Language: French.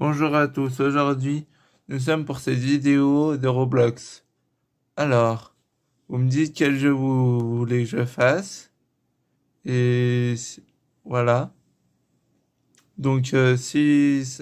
Bonjour à tous, aujourd'hui nous sommes pour cette vidéo de Roblox. Alors, vous me dites quel jeu vous voulez que je fasse. Et voilà. Donc euh, si